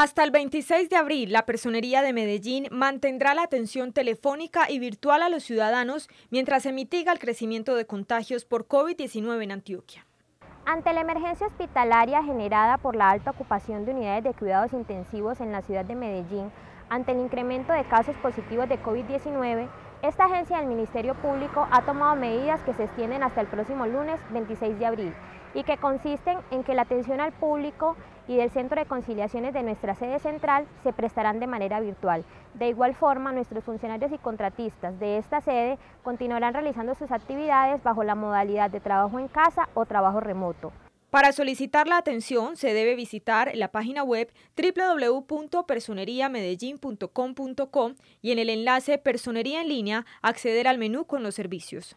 Hasta el 26 de abril, la Personería de Medellín mantendrá la atención telefónica y virtual a los ciudadanos mientras se mitiga el crecimiento de contagios por COVID-19 en Antioquia. Ante la emergencia hospitalaria generada por la alta ocupación de unidades de cuidados intensivos en la ciudad de Medellín, ante el incremento de casos positivos de COVID-19, esta agencia del Ministerio Público ha tomado medidas que se extienden hasta el próximo lunes 26 de abril y que consisten en que la atención al público y del Centro de Conciliaciones de nuestra sede central se prestarán de manera virtual. De igual forma, nuestros funcionarios y contratistas de esta sede continuarán realizando sus actividades bajo la modalidad de trabajo en casa o trabajo remoto. Para solicitar la atención se debe visitar la página web www.personeriamedellin.com.com y en el enlace Personería en línea acceder al menú con los servicios.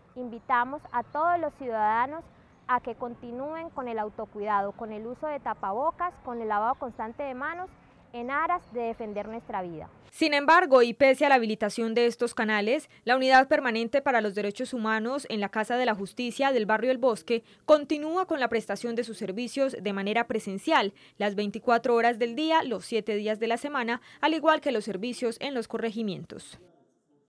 invitamos a todos los ciudadanos a que continúen con el autocuidado, con el uso de tapabocas, con el lavado constante de manos en aras de defender nuestra vida. Sin embargo, y pese a la habilitación de estos canales, la Unidad Permanente para los Derechos Humanos en la Casa de la Justicia del Barrio El Bosque continúa con la prestación de sus servicios de manera presencial, las 24 horas del día, los 7 días de la semana, al igual que los servicios en los corregimientos.